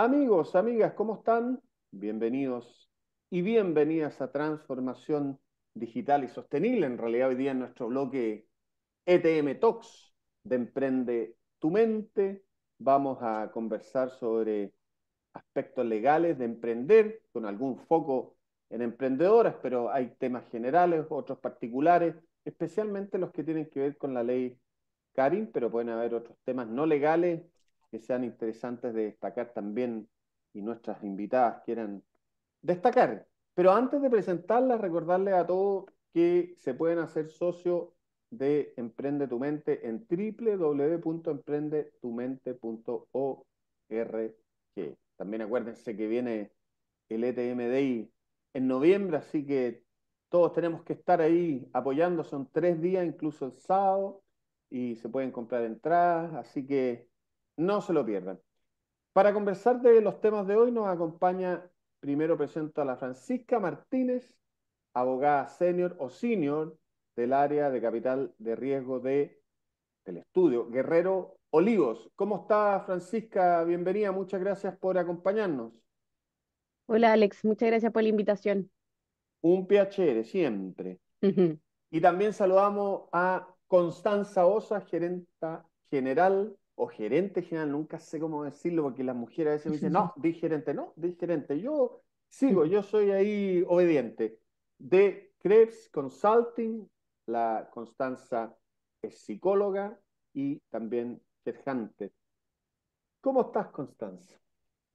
Amigos, amigas, ¿cómo están? Bienvenidos y bienvenidas a Transformación Digital y Sostenible. En realidad, hoy día en nuestro bloque ETM Talks de Emprende tu Mente, vamos a conversar sobre aspectos legales de emprender, con algún foco en emprendedoras, pero hay temas generales, otros particulares, especialmente los que tienen que ver con la ley Karim, pero pueden haber otros temas no legales que sean interesantes de destacar también y nuestras invitadas quieran destacar. Pero antes de presentarlas, recordarles a todos que se pueden hacer socio de Emprende tu Mente en www.emprendetumente.org. También acuérdense que viene el ETMDI en noviembre, así que todos tenemos que estar ahí apoyando. Son tres días, incluso el sábado, y se pueden comprar entradas, así que no se lo pierdan. Para conversar de los temas de hoy nos acompaña, primero presento a la Francisca Martínez, abogada senior o senior del área de capital de riesgo de, del estudio Guerrero Olivos. ¿Cómo está Francisca? Bienvenida, muchas gracias por acompañarnos. Hola Alex, muchas gracias por la invitación. Un placer siempre. Y también saludamos a Constanza Osa, gerenta general o gerente general, nunca sé cómo decirlo, porque las mujeres a veces me dicen, no, di gerente, no, di gerente, yo sigo, yo soy ahí obediente. De Krebs Consulting, la Constanza es psicóloga y también gerjante. ¿Cómo estás, Constanza?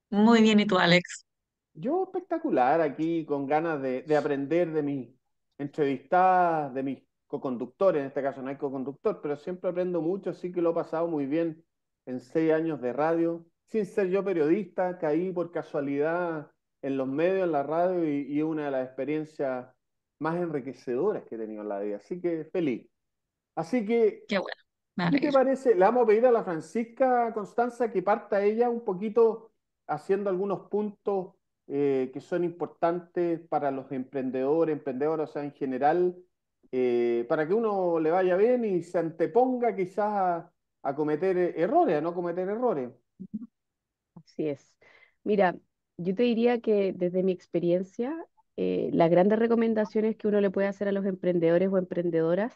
Muy bien, ¿y tú, Alex? Yo espectacular aquí, con ganas de, aprender de mis entrevistadas, de mis co-conductores, en este caso no hay co-conductor, pero siempre aprendo mucho, sí que lo he pasado muy bien en seis años de radio, sin ser yo periodista, caí por casualidad en los medios, en la radio y, es una de las experiencias más enriquecedoras que he tenido en la vida. Así que feliz. Así que, Qué bueno. ¿qué te parece? Le vamos a pedir a la Francisca Constanza que parta ella un poquito haciendo algunos puntos eh, que son importantes para los emprendedores, emprendedoras, en general, eh, para que uno le vaya bien y se anteponga quizás a, a cometer errores, a no cometer errores. Así es. Mira, yo te diría que desde mi experiencia, eh, las grandes recomendaciones que uno le puede hacer a los emprendedores o emprendedoras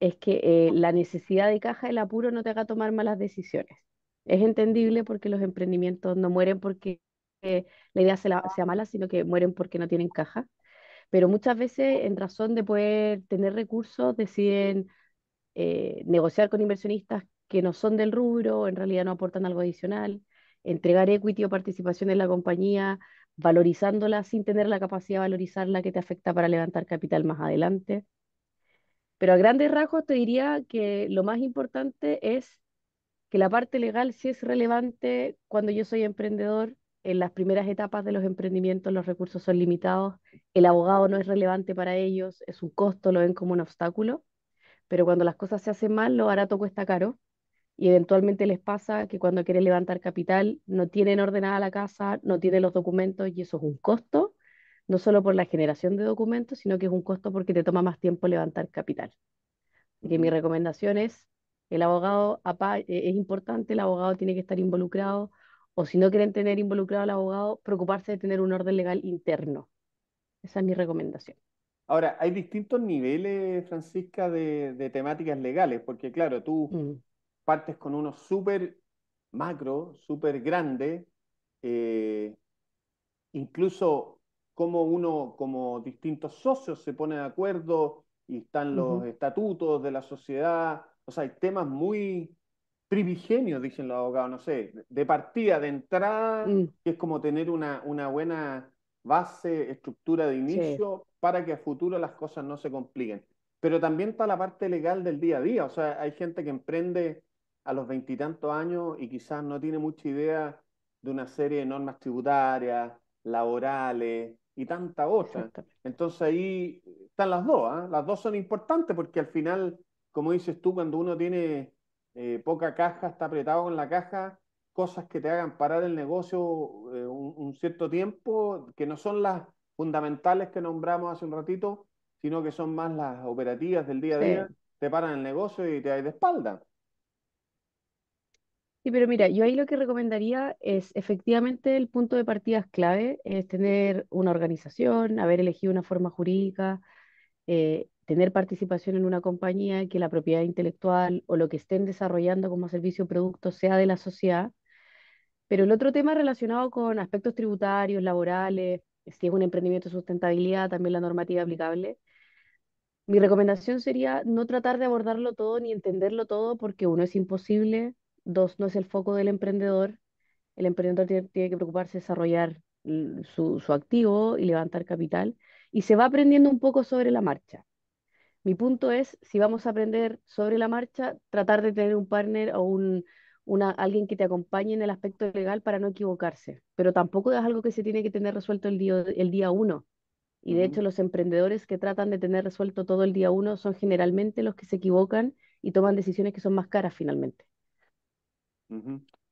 es que eh, la necesidad de caja, el apuro, no te haga tomar malas decisiones. Es entendible porque los emprendimientos no mueren porque eh, la idea sea mala, sino que mueren porque no tienen caja. Pero muchas veces, en razón de poder tener recursos, deciden eh, negociar con inversionistas que no son del rubro, en realidad no aportan algo adicional, entregar equity o participación en la compañía, valorizándola sin tener la capacidad de valorizarla que te afecta para levantar capital más adelante. Pero a grandes rasgos te diría que lo más importante es que la parte legal sí es relevante cuando yo soy emprendedor. En las primeras etapas de los emprendimientos los recursos son limitados, el abogado no es relevante para ellos, es un costo, lo ven como un obstáculo pero cuando las cosas se hacen mal, lo barato cuesta caro y eventualmente les pasa que cuando quieren levantar capital no tienen ordenada la casa, no tienen los documentos y eso es un costo, no solo por la generación de documentos, sino que es un costo porque te toma más tiempo levantar capital. Y mi recomendación es, el abogado e, es importante, el abogado tiene que estar involucrado, o si no quieren tener involucrado al abogado, preocuparse de tener un orden legal interno. Esa es mi recomendación. Ahora, hay distintos niveles, Francisca, de, temáticas legales, porque claro, tú mm. partes con uno súper macro, súper grande, eh, incluso como uno, como distintos socios se pone de acuerdo y están los estatutos de la sociedad, o sea, hay temas muy primigenios, dicen los abogados, no sé, de partida, de entrada, mm. que es como tener una, buena base, estructura de inicio, para que a futuro las cosas no se compliquen. Pero también está la parte legal del día a día, o sea, hay gente que emprende a los veintitantos años y quizás no tiene mucha idea de una serie de normas tributarias, laborales y tanta otra. Entonces ahí están las dos, ¿ah? las dos son importantes porque al final, como dices tú, cuando uno tiene eh, poca caja, está apretado con la caja, cosas que te hagan parar el negocio eh, un, cierto tiempo, que no son las, fundamentales que nombramos hace un ratito, sino que son más las operativas del día a día, te paran el negocio y te hay de espalda. Sí, pero mira, yo ahí lo que recomendaría es efectivamente el punto de partida clave, es tener una organización, haber elegido una forma jurídica, eh, tener participación en una compañía, que la propiedad intelectual o lo que estén desarrollando como servicio o producto sea de la sociedad. Pero el otro tema relacionado con aspectos tributarios, laborales, si es un emprendimiento de sustentabilidad, también la normativa aplicable. Mi recomendación sería no tratar de abordarlo todo ni entenderlo todo porque uno es imposible, dos no es el foco del emprendedor. El emprendedor tiene, que preocuparse de desarrollar su activo y levantar capital y se va aprendiendo un poco sobre la marcha. Mi punto es, si vamos a aprender sobre la marcha, tratar de tener un partner o un, una, alguien que te acompañe en el aspecto legal para no equivocarse, pero tampoco es algo que se tiene que tener resuelto el día, el día uno. Y de hecho los emprendedores que tratan de tener resuelto todo el día uno son generalmente los que se equivocan y toman decisiones que son más caras finalmente.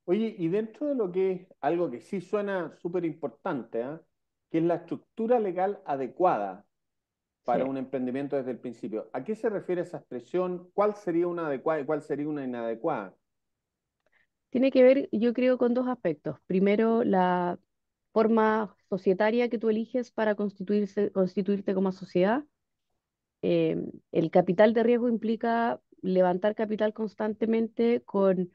Oye, y dentro de lo que es algo que sí suena súper importante, ¿ah? que es la estructura legal adecuada para un emprendimiento desde el principio. ¿A qué se refiere esa expresión? ¿Cuál sería una adecuada y cuál sería una inadecuada? Tiene que ver, yo creo, con dos aspectos. Primero, la forma societaria que tú eliges para constituirte como sociedad. Em, el capital de riesgo implica levantar capital constantemente con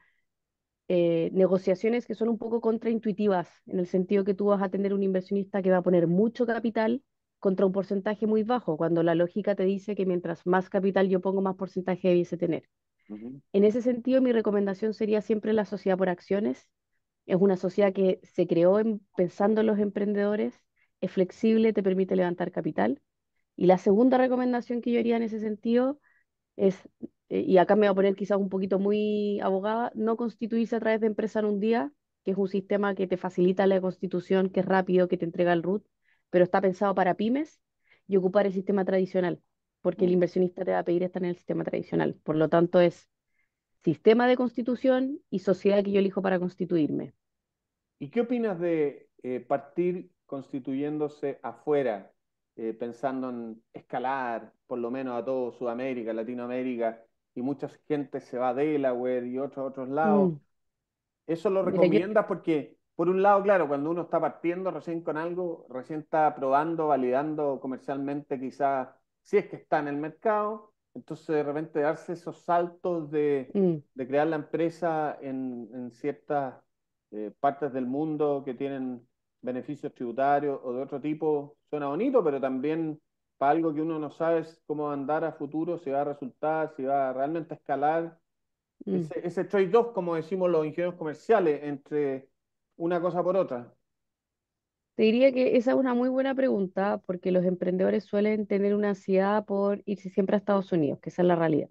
eh, negociaciones que son un poco contraintuitivas, en el sentido que tú vas a tener un inversionista que va a poner mucho capital contra un porcentaje muy bajo, cuando la lógica te dice que mientras más capital yo pongo, más porcentaje debiese tener. En ese sentido, mi recomendación sería siempre la sociedad por acciones. Es una sociedad que se creó pensando en los emprendedores, es flexible, te permite levantar capital. Y la segunda recomendación que yo haría en ese sentido es, eh, y acá me voy a poner quizás un poquito muy abogada, no constituirse a través de empresa en un día, que es un sistema que te facilita la constitución, que es rápido, que te entrega el RUT, pero está pensado para pymes y ocupar el sistema tradicional porque el mm. inversionista te va a pedir estar en el sistema tradicional. Por lo tanto, es sistema de constitución y sociedad que yo elijo para constituirme. ¿Y qué opinas de eh, partir constituyéndose afuera, eh, pensando en escalar por lo menos a todo Sudamérica, Latinoamérica, y mucha gente se va a Delaware y otros otros lados? Mm. ¿Eso lo recomiendas? Porque, por un lado, claro, cuando uno está partiendo recién con algo, recién está probando, validando comercialmente quizás si es que está en el mercado, entonces de repente darse esos saltos de, mm. crear la empresa en, ciertas eh, partes del mundo que tienen beneficios tributarios o de otro tipo, suena bonito, pero también para algo que uno no sabe cómo va a andar a futuro, si va a resultar, si va realmente a escalar. Mm. Ese, ese trade-off, como decimos los ingenieros comerciales, entre una cosa por otra. Te diría que esa es una muy buena pregunta porque los emprendedores suelen tener una ansiedad por irse siempre a Estados Unidos, que esa es la realidad.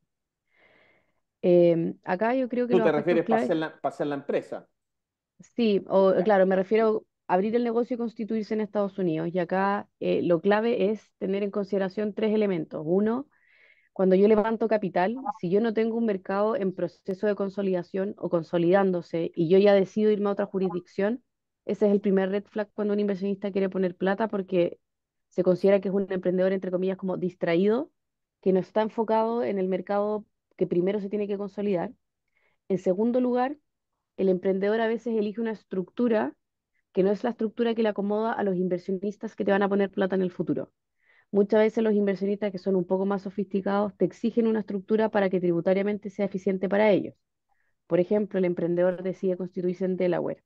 Em, acá yo creo que ¿Tú te refieres para pasar la, empresa? sí, o claro, me refiero a abrir el negocio y constituirse en Estados Unidos. Y acá eh, lo clave es tener en consideración tres elementos. Uno, cuando yo levanto capital, si yo no tengo un mercado en proceso de consolidación o consolidándose y yo ya decido irme a otra jurisdicción, ese es el primer red flag cuando un inversionista quiere poner plata porque se considera que es un emprendedor, entre comillas, como distraído, que no está enfocado en el mercado que primero se tiene que consolidar. En segundo lugar, el emprendedor a veces elige una estructura que no es la estructura que le acomoda a los inversionistas que te van a poner plata en el futuro. Muchas veces los inversionistas que son un poco más sofisticados te exigen una estructura para que tributariamente sea eficiente para ellos. Por ejemplo, el emprendedor decide constituirse en Delaware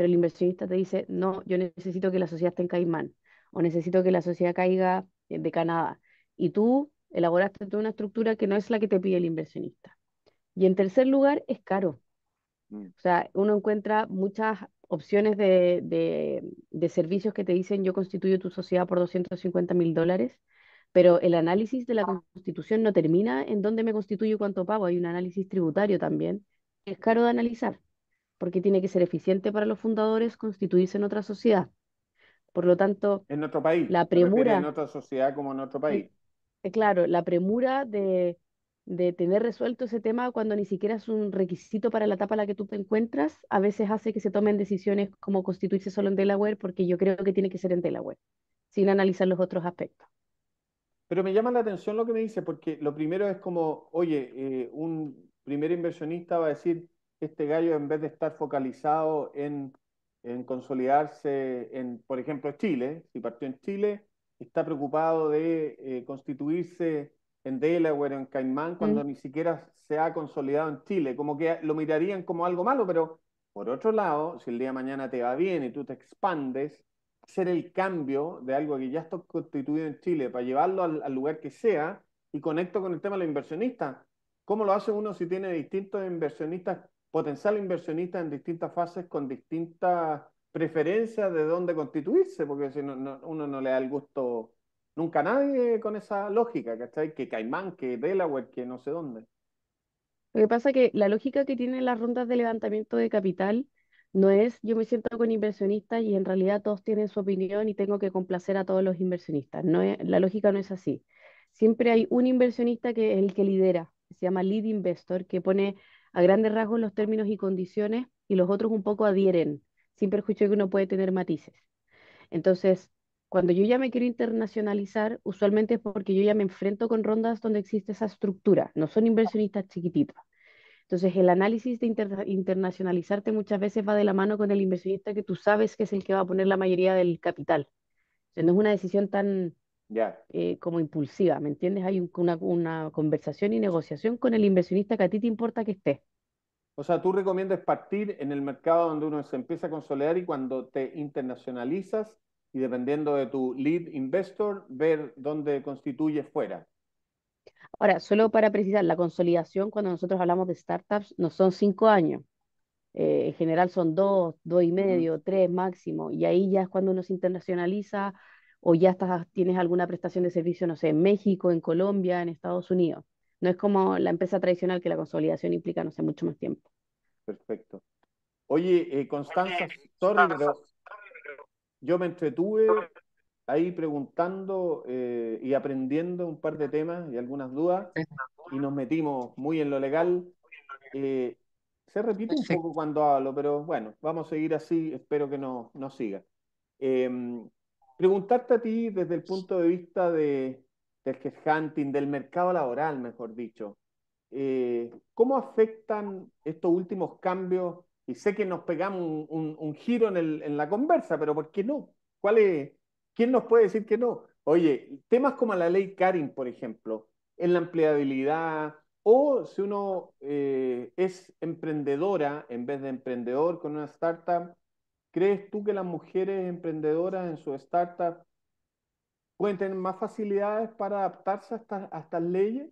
pero el inversionista te dice, no, yo necesito que la sociedad esté en Caimán o necesito que la sociedad caiga de Canadá. Y tú elaboraste toda una estructura que no es la que te pide el inversionista. Y en tercer lugar, es caro. Mm. O sea, uno encuentra muchas opciones de, servicios que te dicen yo constituyo tu sociedad por 250 mil dólares, pero el análisis de la constitución no termina en dónde me constituyo y cuánto pago. Hay un análisis tributario también, es caro de analizar porque tiene que ser eficiente para los fundadores constituirse en otra sociedad. Por lo tanto, en nuestro país, la premura en otra sociedad como en otro país. Eh, claro, la premura de, tener resuelto ese tema cuando ni siquiera es un requisito para la etapa en la que tú te encuentras, a veces hace que se tomen decisiones como constituirse solo en Delaware, porque yo creo que tiene que ser en Delaware, sin analizar los otros aspectos. Pero me llama la atención lo que me dice, porque lo primero es como, oye, eh, un primer inversionista va a decir, este gallo, en vez de estar focalizado en, en consolidarse en, por ejemplo, Chile, si partió en Chile, está preocupado de eh, constituirse en Delaware, en Caimán, cuando ni siquiera se ha consolidado en Chile. Como que lo mirarían como algo malo, pero por otro lado, si el día de mañana te va bien y tú te expandes, hacer el cambio de algo que ya está constituido en Chile para llevarlo al, al lugar que sea y conecto con el tema de los inversionistas. ¿Cómo lo hace uno si tiene distintos inversionistas potencial inversionista en distintas fases con distintas preferencias de dónde constituirse, porque si uno no le da el gusto nunca a nadie con esa lógica, ¿cachai? Que Caimán, que Delaware, que no sé dónde. Lo que pasa es que la lógica que tienen las rondas de levantamiento de capital no es yo me siento con inversionistas y en realidad todos tienen su opinión y tengo que complacer a todos los inversionistas. No la lógica no es así. Siempre hay un inversionista que es el que lidera, se llama lead investor, que pone a grandes rasgos los términos y condiciones y los otros un poco adhieren, sin perjuicio de que uno puede tener matices. Entonces, cuando yo ya me quiero internacionalizar, usualmente es porque yo ya me enfrento con rondas donde existe esa estructura, no son inversionistas chiquititos. Entonces, el análisis de internacionalizarte muchas veces va de la mano con el inversionista que tú sabes que es el que va a poner la mayoría del capital. O no es una decisión tan Yeah. como impulsiva, ¿me entiendes? Hay una, conversación y negociación con el inversionista que a ti te importa que esté. O sea, tú recomiendas partir en el mercado donde uno se empieza a consolidar y cuando te internacionalizas y dependiendo de tu lead investor, ver dónde constituye fuera. Ahora, solo para precisar, la consolidación cuando nosotros hablamos de startups no son cinco años. Eh, en general son dos, dos y medio, tres máximo. Y ahí ya es cuando uno se internacionaliza, o ya tienes alguna prestación de servicio, no sé, en México, en Colombia, en Estados Unidos. No es como la empresa tradicional que la consolidación implica, no sé, mucho más tiempo. Perfecto. Oye, eh, Constanza, sorry, yo me entretuve ahí preguntando eh, y aprendiendo un par de temas y algunas dudas y nos metimos muy en lo legal. Eh, se repite un poco cuando hablo, pero bueno, vamos a seguir así, espero que no, siga. Em, preguntarte a ti desde el punto de vista de, del headhunting, del mercado laboral, mejor dicho. Eh, ¿Cómo afectan estos últimos cambios? Y sé que nos pegamos un, giro en, la conversa, pero ¿por qué no? ¿Cuál ¿Quién nos puede decir que no? Oye, temas como la ley Karim, por ejemplo, en la empleabilidad, o si uno eh, es emprendedora en vez de emprendedor con una startup, ¿Crees tú que las mujeres emprendedoras en su startup pueden tener más facilidades para adaptarse a estas, leyes?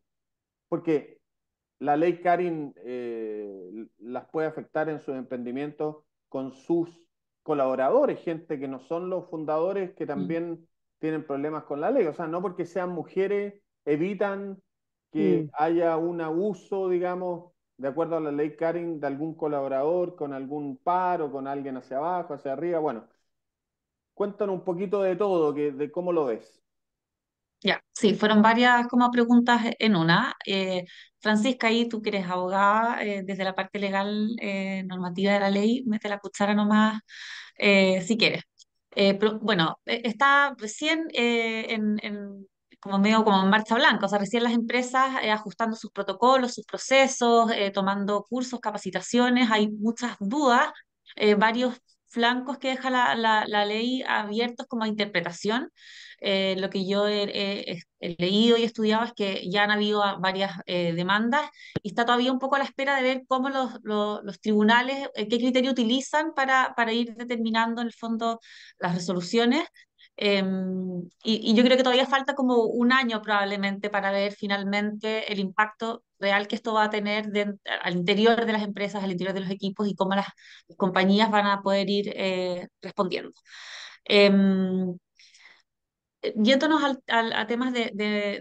Porque la ley Karin eh, las puede afectar en sus emprendimientos con sus colaboradores, gente que no son los fundadores que mm. también tienen problemas con la ley. O sea, no porque sean mujeres evitan que mm. haya un abuso, digamos, de acuerdo a la ley Karen, de algún colaborador, con algún par o con alguien hacia abajo, hacia arriba. Bueno, cuéntanos un poquito de todo, que, de cómo lo ves. Ya, sí, fueron varias como preguntas en una. Eh, Francisca, ahí tú que eres abogada, eh, desde la parte legal, eh, normativa de la ley, mete la cuchara nomás si quieres. bueno, está recién en, como medio como en marcha blanca, o sea, recién las empresas eh, ajustando sus protocolos, sus procesos, eh, tomando cursos, capacitaciones, hay muchas dudas, eh, varios flancos que deja la, la, ley abiertos como a interpretación. lo que yo he, leído y estudiado es que ya han habido ah, varias demandas y está todavía un poco a la espera de ver cómo los, los, los tribunales, qué criterio utilizan para, para ir determinando en el fondo las resoluciones Em, y, yo creo que todavía falta como un año probablemente para ver finalmente el impacto real que esto va a tener al interior de las empresas, al interior de los equipos y cómo las compañías van a poder ir eh, respondiendo. Em, eh, yéndonos a temas de,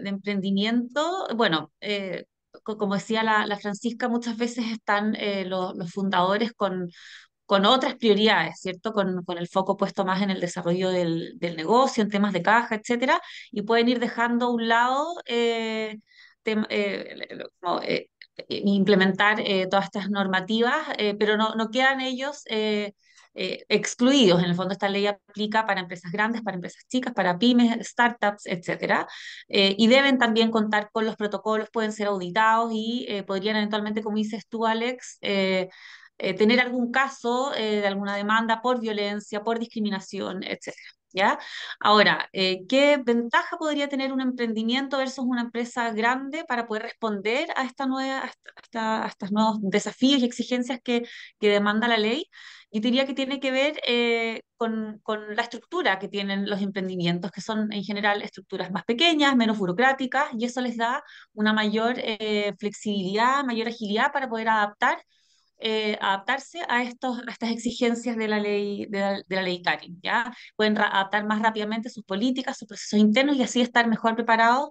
emprendimiento, bueno, eh, como decía la, Francisca, muchas veces están los, los fundadores con con otras prioridades, ¿cierto? Con, el foco puesto más en el desarrollo del, negocio, en temas de caja, etcétera, y pueden ir dejando a un lado eh, eh, eh, implementar todas estas normativas, pero no, quedan ellos excluidos. En el fondo, esta ley aplica para empresas grandes, para empresas chicas, para pymes, startups, etcétera. y deben también contar con los protocolos, pueden ser auditados y podrían eventualmente, como dices tú, Alex, eh, tener algún caso eh, de alguna demanda por violencia, por discriminación, etc. ¿Ya? Ahora, eh, ¿qué ventaja podría tener un emprendimiento versus una empresa grande para poder responder a, esta nueva, a estos nuevos desafíos y exigencias que, demanda la ley? Yo diría que tiene que ver con, la estructura que tienen los emprendimientos, que son en general estructuras más pequeñas, menos burocráticas, y eso les da una mayor flexibilidad, mayor agilidad para poder adaptar eh, adaptarse a, estos, estas exigencias de la ley, de la, ley Karin, ¿ya? Pueden adaptar más rápidamente sus políticas, sus procesos internos y así estar mejor preparados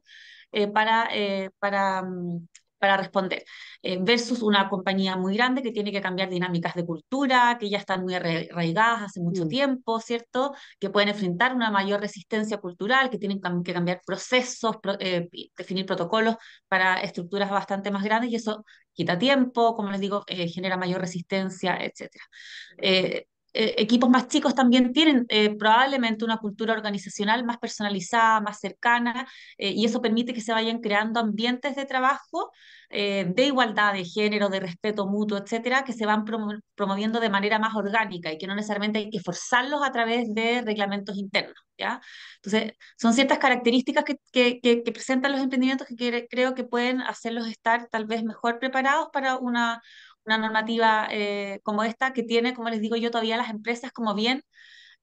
eh, para, eh, para mm, para responder, eh, versus una compañía muy grande que tiene que cambiar dinámicas de cultura, que ya están muy arraigadas hace mucho mm. tiempo, ¿cierto? Que pueden enfrentar una mayor resistencia cultural, que tienen que cambiar procesos, eh, definir protocolos para estructuras bastante más grandes y eso quita tiempo, como les digo, eh, genera mayor resistencia, etc. Eh, equipos más chicos también tienen eh, probablemente una cultura organizacional más personalizada, más cercana, eh, y eso permite que se vayan creando ambientes de trabajo de igualdad de género, de respeto mutuo, etcétera, que se van promoviendo de manera más orgánica y que no necesariamente hay que forzarlos a través de reglamentos internos. ¿ya? Entonces, son ciertas características que, que, que presentan los emprendimientos que, creo que pueden hacerlos estar tal vez mejor preparados para una, una normativa eh, como esta que tiene, como les digo yo, todavía las empresas como bien,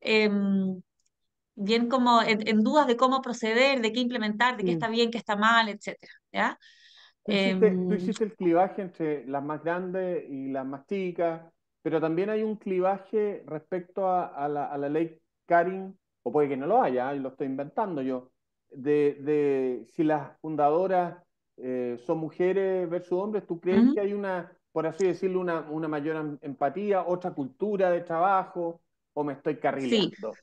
em, bien como en, dudas de cómo proceder, de qué implementar, de qué mm. está bien, qué está mal, etc. ¿ya? Tú hiciste, em, el clivaje entre las más grandes y las más chicas, pero también hay un clivaje respecto a, la, ley Karin, o puede que no lo haya, lo estoy inventando yo, de, si las fundadoras eh, son mujeres versus hombres, ¿tú crees que hay una por así decirlo, una, una mayor em, empatía, otra cultura de trabajo, o me estoy carrilando?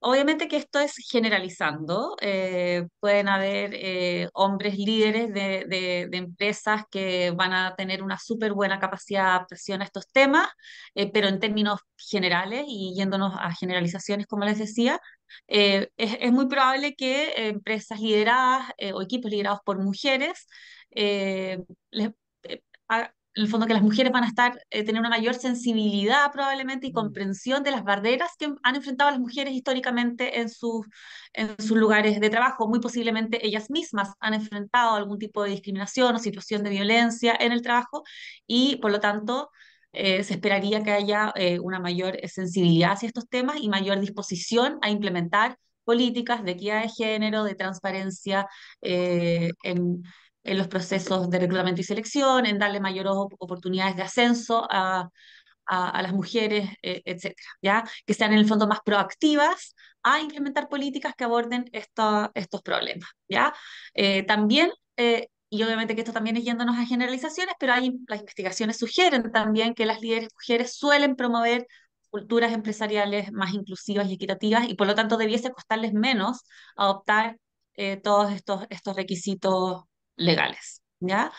Obviamente que esto es generalizando. Eh, pueden haber eh, hombres líderes de, empresas que van a tener una súper buena capacidad de adaptación a estos temas, eh, pero en términos generales y yéndonos a generalizaciones, como les decía, es, muy probable que empresas lideradas o equipos liderados por mujeres en el fondo que las mujeres van a estar, eh, tener una mayor sensibilidad probablemente y mm. comprensión de las barreras que han enfrentado las mujeres históricamente en sus, en sus lugares de trabajo. Muy posiblemente ellas mismas han enfrentado algún tipo de discriminación o situación de violencia en el trabajo y por lo tanto eh, se esperaría que haya eh, una mayor sensibilidad hacia estos temas y mayor disposición a implementar políticas de equidad de género, de transparencia en en los procesos de reclutamiento y selección, en darle mayores oportunidades de ascenso a, a, las mujeres, e, etcétera, ¿ya? Que sean en el fondo más proactivas a implementar políticas que aborden estos problemas, ¿ya? Eh, también, eh, y obviamente que esto también es yéndonos a generalizaciones, pero hay, las investigaciones sugieren también que las líderes mujeres suelen promover culturas empresariales más inclusivas y equitativas y por lo tanto debiese costarles menos adoptar eh, todos estos, estos requisitos legales. ¿ya?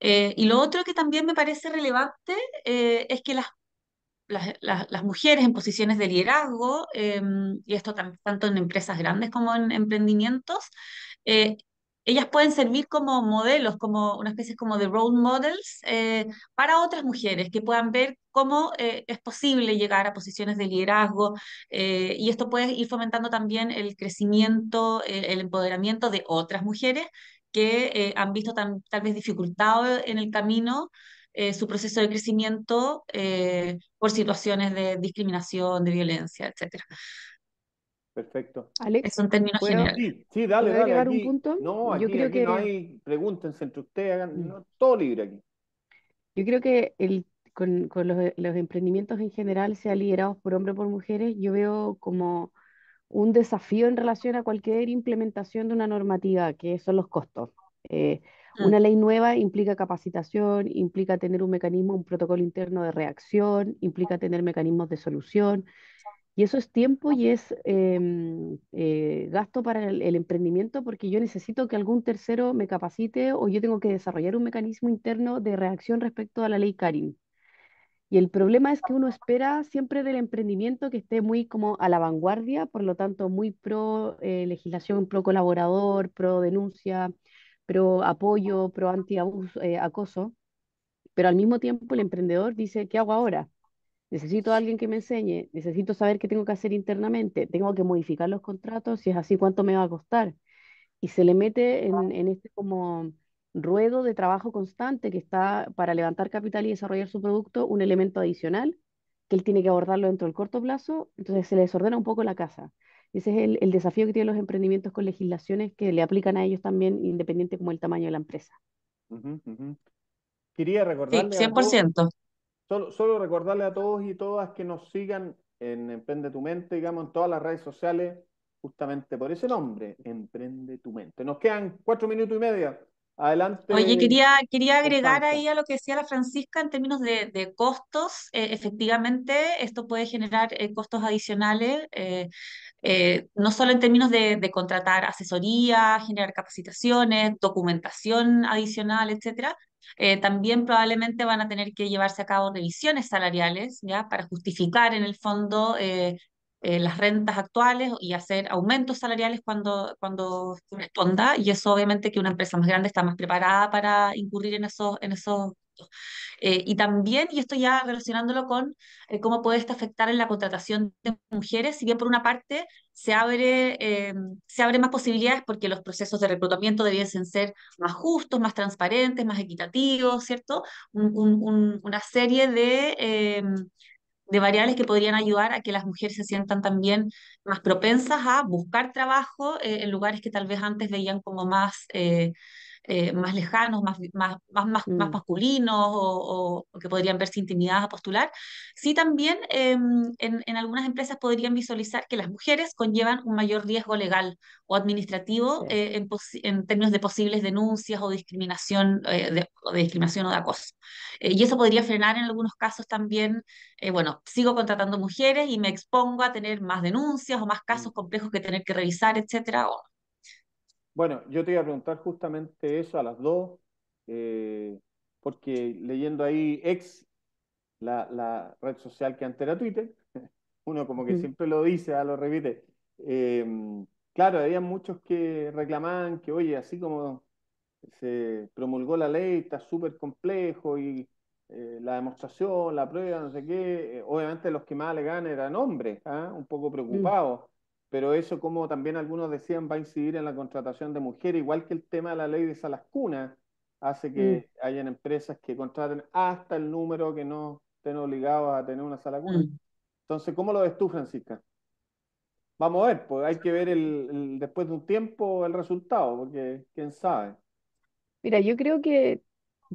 Eh, y lo otro que también me parece relevante eh, es que las, las, las, mujeres en posiciones de liderazgo, eh, y esto tanto en empresas grandes como en emprendimientos, ellas pueden servir como modelos, como una especie como de role models para otras mujeres que puedan ver cómo es posible llegar a posiciones de liderazgo y esto puede ir fomentando también el crecimiento, el empoderamiento de otras mujeres que eh, han visto tal vez dificultado en el camino eh, su proceso de crecimiento eh, por situaciones de discriminación, de violencia, etc. Perfecto. es un término general. Sí, dale, dale. un punto? No, aquí, Yo creo que... no hay, pregúntense entre ustedes, hagan, mm. todo libre aquí. Yo creo que el, con, los, emprendimientos en general, sea liderados por hombres o por mujeres, yo veo como un desafío en relación a cualquier implementación de una normativa, que son los costos. Eh, mm. una ley nueva implica capacitación, implica tener un mecanismo, un protocolo interno de reacción, implica tener mecanismos de solución. Y eso es tiempo y es em, eh, gasto para el, el, emprendimiento porque yo necesito que algún tercero me capacite o yo tengo que desarrollar un mecanismo interno de reacción respecto a la ley Karim. Y el problema es que uno espera siempre del emprendimiento que esté muy como a la vanguardia, por lo tanto muy pro eh, legislación, pro colaborador, pro denuncia, pro apoyo, pro anti eh, acoso. Pero al mismo tiempo el emprendedor dice, ¿qué hago ahora? Necesito a alguien que me enseñe, necesito saber qué tengo que hacer internamente, tengo que modificar los contratos, si es así, ¿cuánto me va a costar? Y se le mete en, en este como ruedo de trabajo constante que está para levantar capital y desarrollar su producto un elemento adicional que él tiene que abordarlo dentro del corto plazo, entonces se le desordena un poco la casa. Ese es el, desafío que tienen los emprendimientos con legislaciones que le aplican a ellos también, independiente como el tamaño de la empresa. Quería recordarle sí, 100%. solo, solo recordarle a todos y todas que nos sigan en Emprende tu Mente, digamos, en todas las redes sociales, justamente por ese nombre, Emprende tu Mente. Nos quedan cuatro minutos y medio Adelante. Oye, quería, quería agregar ahí a lo que decía la Francisca en términos de, costos. Eh, efectivamente, esto puede generar eh, costos adicionales, eh, no solo en términos de, de, contratar asesoría, generar capacitaciones, documentación adicional, etcétera. también probablemente van a tener que llevarse a cabo revisiones salariales, ¿ya? Para justificar en el fondo eh, las rentas actuales y hacer aumentos salariales cuando, cuando corresponda. Y eso obviamente que una empresa más grande está más preparada para incurrir en esos, en esos eh, y también, y esto ya relacionándolo con eh, cómo puede esto afectar en la contratación de mujeres, si bien por una parte se abre, em, se abre más posibilidades porque los procesos de reclutamiento debiesen ser más justos, más transparentes, más equitativos, ¿cierto? Un, un, una serie de em, de variables que podrían ayudar a que las mujeres se sientan también más propensas a buscar trabajo eh, en lugares que tal vez antes veían como más eh, eh, más lejanos, más, más, más, más mm. masculinos o, que podrían verse intimidadas a postular. Sí, también em, en, en, algunas empresas podrían visualizar que las mujeres conllevan un mayor riesgo legal o administrativo eh, en, en, términos de posibles denuncias o discriminación, eh, de, de, discriminación o de acoso. y eso podría frenar en algunos casos también, bueno, sigo contratando mujeres y me expongo a tener más denuncias o más mm. casos complejos que tener que revisar, etcétera. O, bueno, yo te iba a preguntar justamente eso a las dos, eh, porque leyendo ahí ex, la, red social que antes era Twitter, uno como que siempre lo dice, ah, lo repite. Em, claro, había muchos que reclamaban que, oye, así como se promulgó la ley, está súper complejo y eh, la demostración, la prueba, no sé qué. Eh, obviamente los que más le ganan eran hombres, ¿ah? un poco mm. preocupados pero eso, como también algunos decían, va a incidir en la contratación de mujeres, igual que el tema de la ley de salas cunas, hace que mm. hayan empresas que contraten hasta el número que no estén obligados a tener una sala cuna. Mm. Entonces, ¿cómo lo ves tú, Francisca? Vamos a ver, pues hay que ver después de un tiempo el resultado, porque quién sabe. Mira, yo creo que,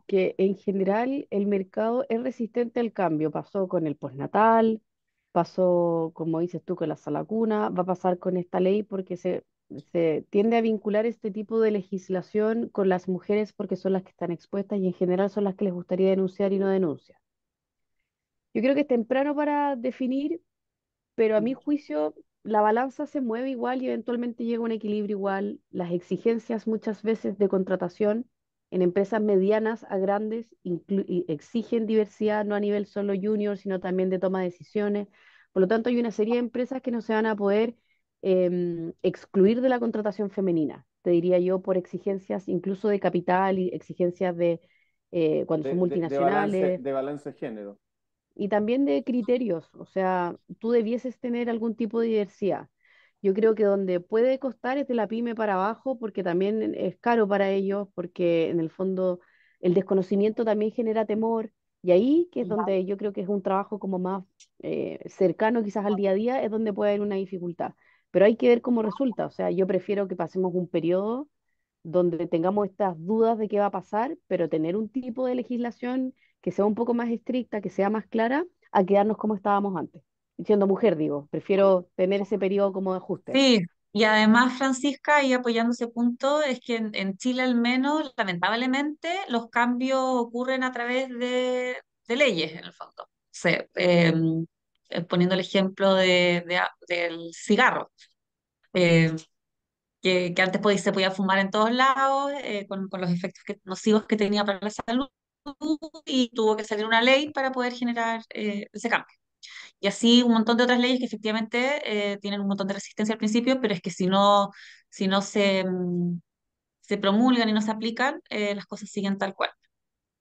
que en general el mercado es resistente al cambio. Pasó con el postnatal, pasó, como dices tú, con la Salacuna, va a pasar con esta ley porque se, se tiende a vincular este tipo de legislación con las mujeres porque son las que están expuestas y en general son las que les gustaría denunciar y no denuncian. Yo creo que es temprano para definir, pero a mi mm. juicio la balanza se mueve igual y eventualmente llega a un equilibrio igual. Las exigencias muchas veces de contratación en empresas medianas a grandes exigen diversidad, no a nivel solo junior, sino también de toma de decisiones. Por lo tanto, hay una serie de empresas que no se van a poder em, excluir de la contratación femenina, te diría yo, por exigencias incluso de capital y exigencias de eh, cuando son multinacionales. De balance, de género. Y también de criterios, o sea, tú debieses tener algún tipo de diversidad. Yo creo que donde puede costar es de la pyme para abajo, porque también es caro para ellos, porque en el fondo el desconocimiento también genera temor. Y ahí, que es donde yo creo que es un trabajo como más eh, cercano quizás al día a día, es donde puede haber una dificultad. Pero hay que ver cómo resulta. O sea, yo prefiero que pasemos un periodo donde tengamos estas dudas de qué va a pasar, pero tener un tipo de legislación que sea un poco más estricta, que sea más clara, a quedarnos como estábamos antes. Siendo mujer, digo, prefiero tener ese periodo como de ajuste. Sí, y además, Francisca, y apoyando ese punto, es que en, Chile al menos, lamentablemente, los cambios ocurren a través de, leyes, en el fondo. Em, eh, poniendo el ejemplo de, del cigarro, eh, que, antes se podía fumar en todos lados, eh, con, los efectos nocivos que tenía para la salud, y tuvo que salir una ley para poder generar ese cambio. Y así un montón de otras leyes que efectivamente eh, tienen un montón de resistencia al principio, pero es que si no, si no se, mm, se promulgan y no se aplican, eh, las cosas siguen tal cual.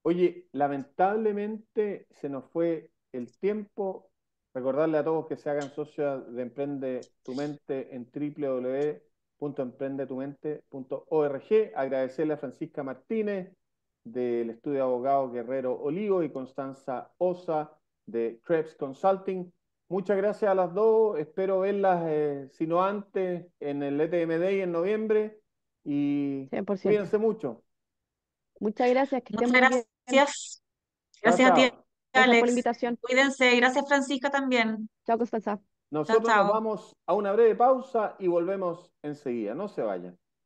Oye, lamentablemente se nos fue el tiempo. Recordarle a todos que se hagan socios de Emprende tu Mente en www.emprendetumente.org. Agradecerle a Francisca Martínez del estudio de abogado Guerrero Olivo y Constanza Osa de Krebs Consulting. Muchas gracias a las dos. Espero verlas, eh, si no antes, en el ETMD en noviembre. Y cuídense mucho. Muchas gracias. Muchas gracias. gracias. a ti, Alex. por la invitación. Cuídense. Gracias, Francisca, también. Chao, Constanza. Nosotros vamos a una breve pausa y volvemos enseguida. No se vayan.